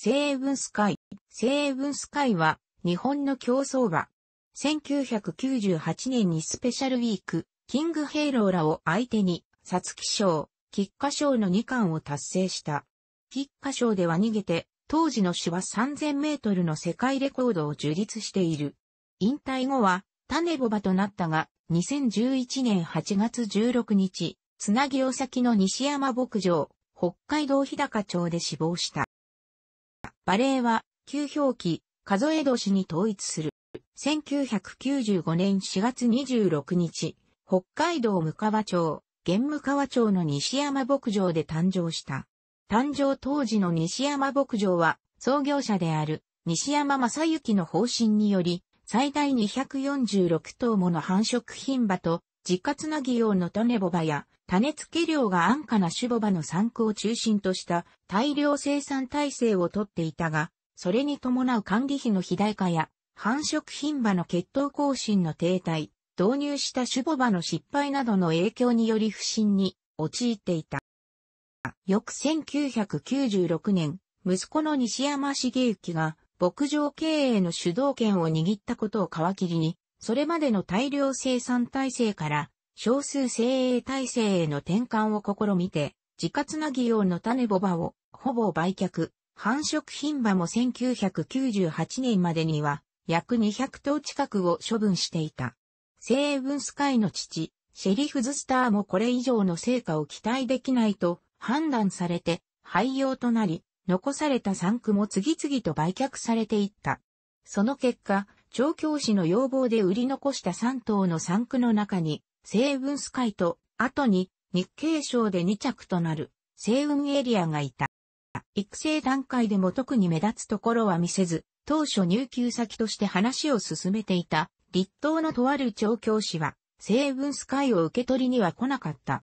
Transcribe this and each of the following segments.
西英文スカイ。西英文スカイは、日本の競争馬。1998年にスペシャルウィーク、キングヘイローらを相手に、サツキ賞、キッカ賞の2冠を達成した。キッカ賞では逃げて、当時の芝3000メートルの世界レコードを樹立している。引退後は、種ボバとなったが、2011年8月16日、つなぎお先の西山牧場、北海道日高町で死亡した。バレーは、旧表記、数え年に統一する。1995年4月26日、北海道向川町、現向川町の西山牧場で誕生した。誕生当時の西山牧場は、創業者である西山正幸の方針により、最大246頭もの繁殖品馬と自家つなぎ用の種ボバや、種付け量が安価な種ボバの産区を中心とした大量生産体制をとっていたが、それに伴う管理費の肥大化や、繁殖品場の血統更新の停滞、導入した種ボバの失敗などの影響により不振に陥っていた。翌1996年、息子の西山茂之が牧場経営の主導権を握ったことを皮切りに、それまでの大量生産体制から少数精鋭体制への転換を試みて、自活なぎ用の種ボバをほぼ売却、繁殖品馬も1998年までには約200頭近くを処分していた。精鋭分スカイの父、シェリフズスターもこれ以上の成果を期待できないと判断されて廃用となり、残された3区も次々と売却されていった。その結果、調教師の要望で売り残した3頭の3区の中に、西雲スカイと、後に日経賞で2着となる、西雲エリアがいた。育成段階でも特に目立つところは見せず、当初入級先として話を進めていた、立東のとある調教師は、西雲スカイを受け取りには来なかった。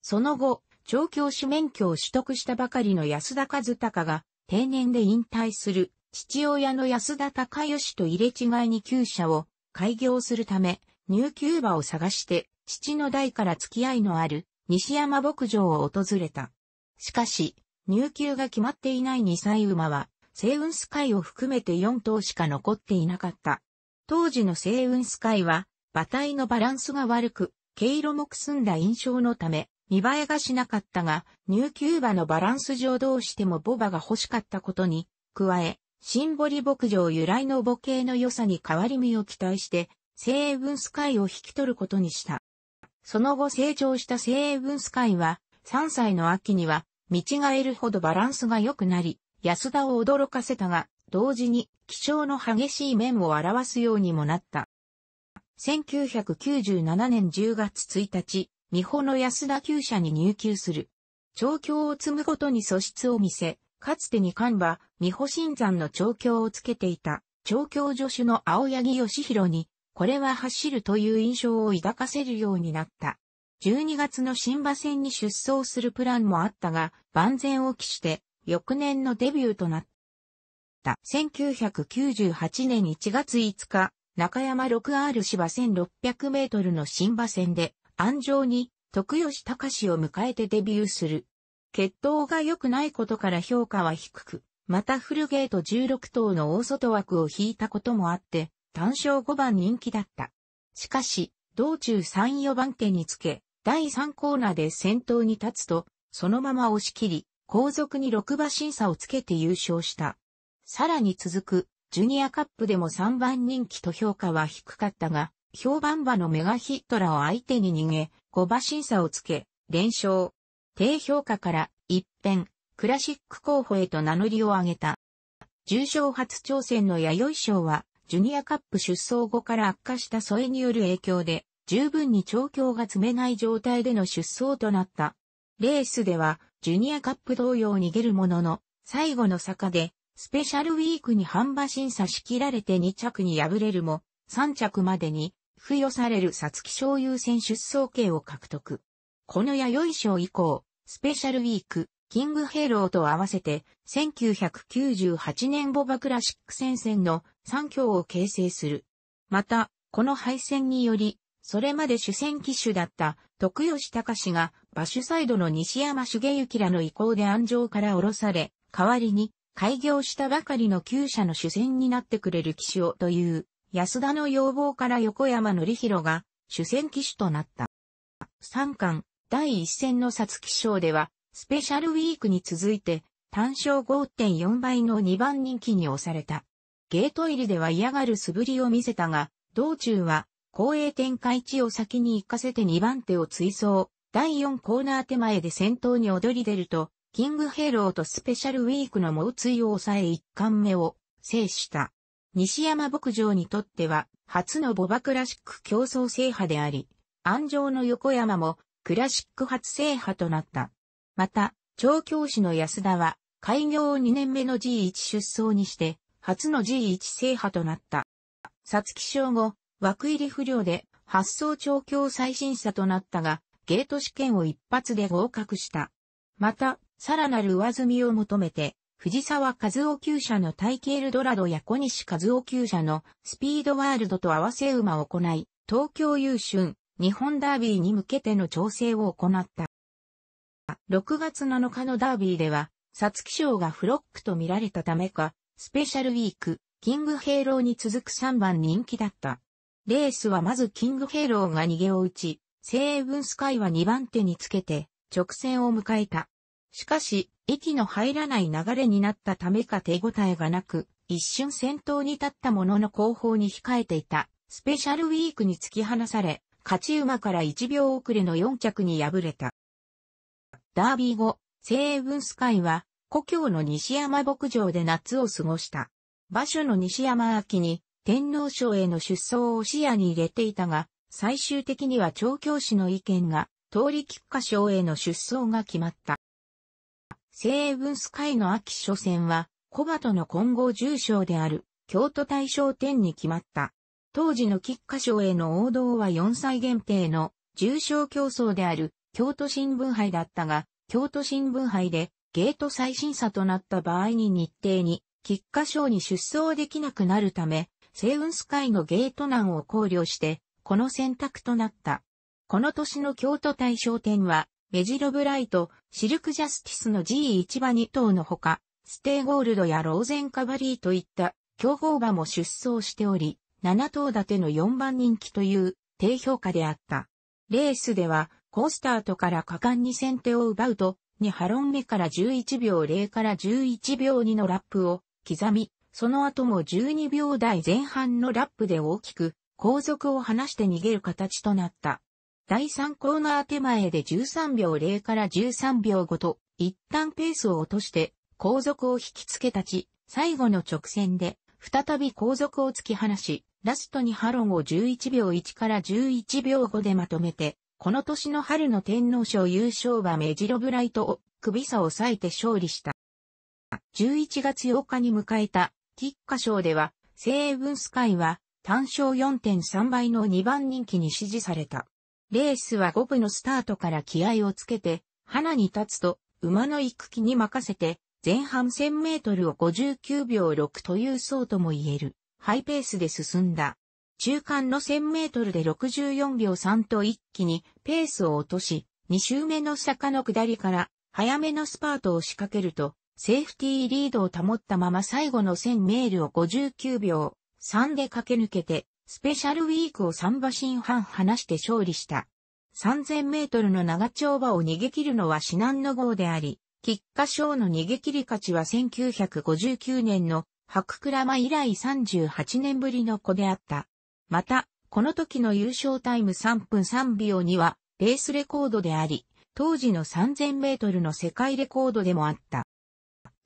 その後、調教師免許を取得したばかりの安田和孝が定年で引退する父親の安田隆義と入れ違いに旧社を開業するため、ニューキューバを探して、父の代から付き合いのある西山牧場を訪れた。しかし、入球が決まっていない2歳馬は、セイウンスカイを含めて4頭しか残っていなかった。当時のセイウンスカイは、馬体のバランスが悪く、毛色もくすんだ印象のため、見栄えがしなかったが、入球馬のバランス上どうしてもボバが欲しかったことに、加え、シンボリ牧場由来の母系の良さに変わり身を期待して、聖英文スカイを引き取ることにした。その後成長した聖英文スカイは、3歳の秋には、見違えるほどバランスが良くなり、安田を驚かせたが、同時に、気象の激しい面を表すようにもなった。1997年10月1日、美穂の安田厩舎に入厩する。調教を積むことに素質を見せ、かつて二冠は、三保新山の調教をつけていた、調教助手の青柳義弘に、これは走るという印象を抱かせるようになった。12月の新馬戦に出走するプランもあったが、万全を期して、翌年のデビューとなった。1998年1月5日、中山 6R 芝1600メートルの新馬戦で、安城に、徳吉隆を迎えてデビューする。血統が良くないことから評価は低く、またフルゲート16頭の大外枠を引いたこともあって、単勝5番人気だった。しかし、道中3、4番手につけ、第3コーナーで先頭に立つと、そのまま押し切り、後続に6馬審査をつけて優勝した。さらに続く、ジュニアカップでも3番人気と評価は低かったが、評判馬のメガヒットラを相手に逃げ、5馬審査をつけ、連勝。低評価から一変、クラシック候補へと名乗りを上げた。重賞初挑戦の弥生賞は、ジュニアカップ出走後から悪化した添えによる影響で、十分に調教が積めない状態での出走となった。レースでは、ジュニアカップ同様逃げるものの、最後の坂で、スペシャルウィークに半馬審査しきられて2着に敗れるも、3着までに、付与される皐月賞優先出走権を獲得。この弥生賞以降、スペシャルウィーク、キングヘイローと合わせて、1998年ボバクラシック戦線の3強を形成する。また、この敗戦により、それまで主戦機種だった徳吉隆がバシュサイドの西山茂之らの意向で安城から降ろされ、代わりに開業したばかりの旧社の主戦になってくれる騎手をという安田の要望から横山則弘が主戦騎手となった。三冠、第1戦の皐月賞では、スペシャルウィークに続いて、単勝5.4倍の2番人気に押された。ゲート入りでは嫌がる素振りを見せたが、道中は、公営展開地を先に行かせて2番手を追走。第4コーナー手前で先頭に踊り出ると、キングヘローとスペシャルウィークの猛追を抑え1冠目を制した。西山牧場にとっては、初のボバクラシック競争制覇であり、安城の横山もクラシック初制覇となった。また、調教師の安田は、開業2年目の G1 出走にして、初の G1 制覇となった。皐月賞後、枠入り不良で、発想調教再審査となったが、ゲート試験を一発で合格した。また、さらなる上積みを求めて、藤沢和夫級者のタイケールドラドや小西和夫級者のスピードワールドと合わせ馬を行い、東京優春、日本ダービーに向けての調整を行った。6月7日のダービーでは、サツキ賞がフロックと見られたためか、スペシャルウィーク、キングヘイローに続く3番人気だった。レースはまずキングヘイローが逃げを打ち、セーブンスカイは2番手につけて、直線を迎えた。しかし、息の入らない流れになったためか手応えがなく、一瞬先頭に立ったものの後方に控えていた、スペシャルウィークに突き放され、勝ち馬から1秒遅れの4着に敗れた。ダービー後、西英文スカイは、故郷の西山牧場で夏を過ごした。場所の西山秋に、天皇賞への出走を視野に入れていたが、最終的には調教師の意見が、通り菊花賞への出走が決まった。西英文スカイの秋初戦は、小鳩の混合重賞である、京都大賞天に決まった。当時の菊花賞への王道は4歳限定の重賞競争である京都新聞杯だったが、京都新聞杯でゲート再審査となった場合に日程に菊花賞に出走できなくなるため、セウンスカイのゲート難を考慮して、この選択となった。この年の京都大賞典は、メジロブライト、シルクジャスティスの G1 馬2頭のほか、ステイゴールドやローゼンカバリーといった競合馬も出走しており、7頭立ての4番人気という低評価であった。レースでは、コースタートから果敢に先手を奪うと、2ハロン目から11秒0から11秒2のラップを刻み、その後も12秒台前半のラップで大きく後続を離して逃げる形となった。第3コーナー手前で13秒0から13秒5と、一旦ペースを落として後続を引きつけ立ち、最後の直線で再び後続を突き放し、ラストにハロンを11秒1から11秒5でまとめて、この年の春の天皇賞優勝馬メジロブライトを首差を抑えて勝利した。11月8日に迎えたッカ賞では、西ブンスカイは単勝4.3倍の2番人気に支持された。レースは5部のスタートから気合をつけて、花に立つと、馬の行く気に任せて、前半1000メートルを59秒6という層とも言える。ハイペースで進んだ。中間の1000メートルで64秒3と一気にペースを落とし、2周目の坂の下りから早めのスパートを仕掛けると、セーフティーリードを保ったまま最後の1000メールを59秒3で駆け抜けて、スペシャルウィークを3馬身半離して勝利した。3000メートルの長丁場を逃げ切るのは至難の号であり、菊花賞の逃げ切り勝ちは1959年の白倉間以来38年ぶりの子であった。また、この時の優勝タイム3分3秒には、レースレコードであり、当時の3000メートルの世界レコードでもあった。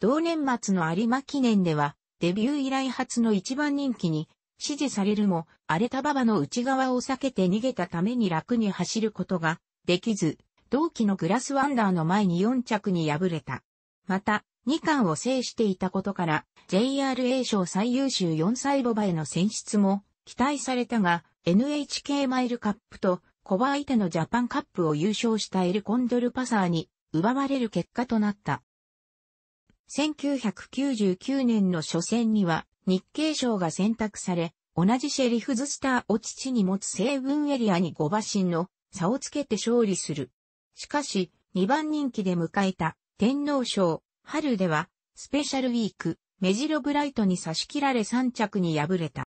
同年末の有馬記念では、デビュー以来初の一番人気に、支持されるも、荒れた馬場の内側を避けて逃げたために楽に走ることができず、同期のグラスワンダーの前に4着に敗れた。また、2冠を制していたことから、JRA 賞最優秀4歳ボバへの選出も期待されたが、NHK マイルカップとコバ相手のジャパンカップを優勝したエルコンドルパサーに奪われる結果となった。1999年の初戦には日経賞が選択され、同じシェリフズスターを父に持つ成分エリアに5馬身の差をつけて勝利する。しかし、2番人気で迎えた天皇賞、春では、スペシャルウィーク、メジロブライトに差し切られ3着に敗れた。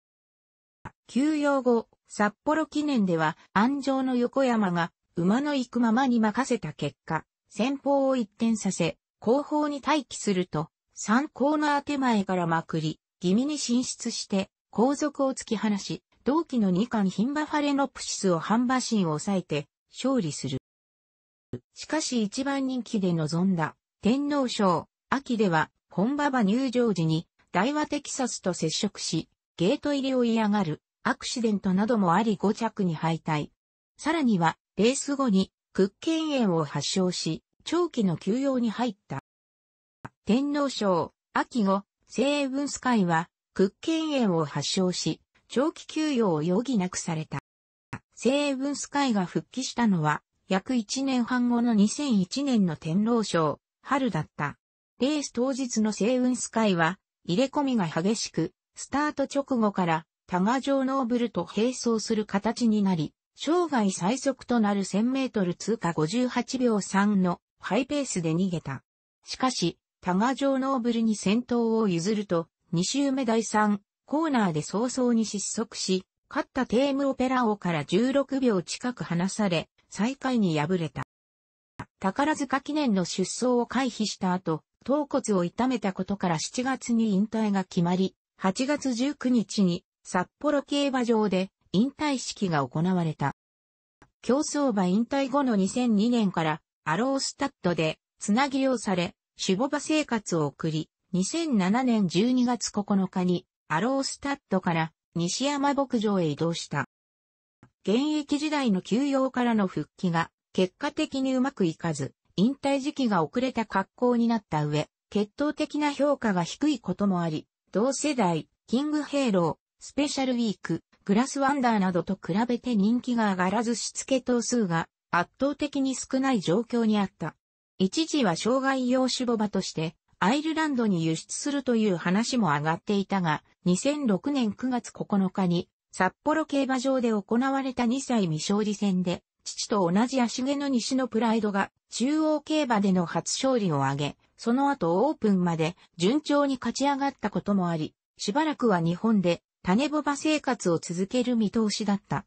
休養後、札幌記念では、安城の横山が、馬の行くままに任せた結果、先方を一転させ、後方に待機すると、3コーナー手前からまくり、気味に進出して、後続を突き放し、同期の2冠ヒンバファレノプシスをハンバシンを抑えて、勝利する。しかし一番人気で臨んだ、天皇賞、秋では、本場場入場時に、大和テキサスと接触し、ゲート入りを嫌がる、アクシデントなどもあり5着に敗退。さらには、レース後に、屈腱炎を発症し、長期の休養に入った。天皇賞、秋後、西英文スカイは、屈腱炎を発症し、長期休養を余儀なくされた。西英文スカイが復帰したのは、約1年半後の2001年の天皇賞、春だった。レース当日の星雲スカイは、入れ込みが激しく、スタート直後から、タガジョーノーブルと並走する形になり、生涯最速となる1000メートル通過58秒3のハイペースで逃げた。しかし、タガジョーノーブルに先頭を譲ると、2周目第3コーナーで早々に失速し、勝ったテームオペラ王から16秒近く離され、最下位に敗れた。宝塚記念の出走を回避した後、頭骨を痛めたことから7月に引退が決まり、8月19日に札幌競馬場で引退式が行われた。競走馬引退後の2002年からアロースタッドでつなぎをされ、守護馬生活を送り、2007年12月9日にアロースタッドから西山牧場へ移動した。現役時代の休養からの復帰が結果的にうまくいかず、引退時期が遅れた格好になった上、決闘的な評価が低いこともあり、同世代、キングヘイロー、スペシャルウィーク、グラスワンダーなどと比べて人気が上がらずしつけ頭数が圧倒的に少ない状況にあった。一時は障害用種母バとしてアイルランドに輸出するという話も上がっていたが、2006年9月9日に札幌競馬場で行われた2歳未勝利戦で、父と同じ足毛の西のプライドが中央競馬での初勝利を挙げ、その後オープンまで順調に勝ち上がったこともあり、しばらくは日本で種ボバ生活を続ける見通しだった。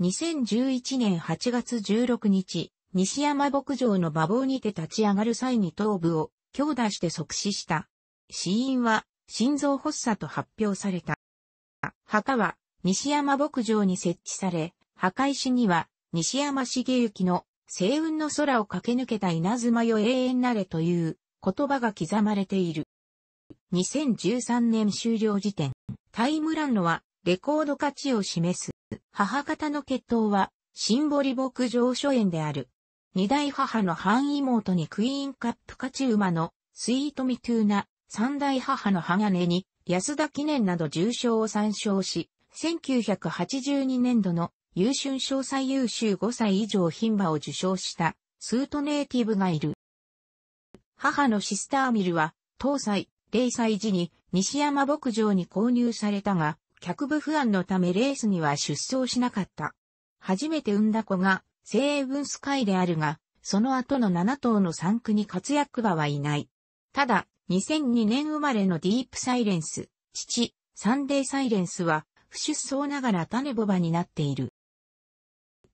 2011年8月16日、西山牧場の馬房にて立ち上がる際に頭部を強打して即死した。死因は心臓発作と発表された。墓は西山牧場に設置され、墓石には西山茂之の星雲の空を駆け抜けた稲妻よ永遠なれという言葉が刻まれている。2013年終了時点、タイムランドはレコード価値を示す母方の血統はシンボリ牧場初演である。二代母の半妹にクイーンカップ勝ち馬のスイートミトゥーナ、三代母の鋼に安田記念など重賞を参照し、1982年度の優秀賞最優秀5歳以上牝馬を受賞した、スートネイティブがいる。母のシスターミルは、当歳、0歳時に西山牧場に購入されたが、客部不安のためレースには出走しなかった。初めて産んだ子が、セーブンスカイであるが、その後の7頭の産区に活躍馬はいない。ただ、2002年生まれのディープサイレンス、父、サンデーサイレンスは、不出走ながら種ボバになっている。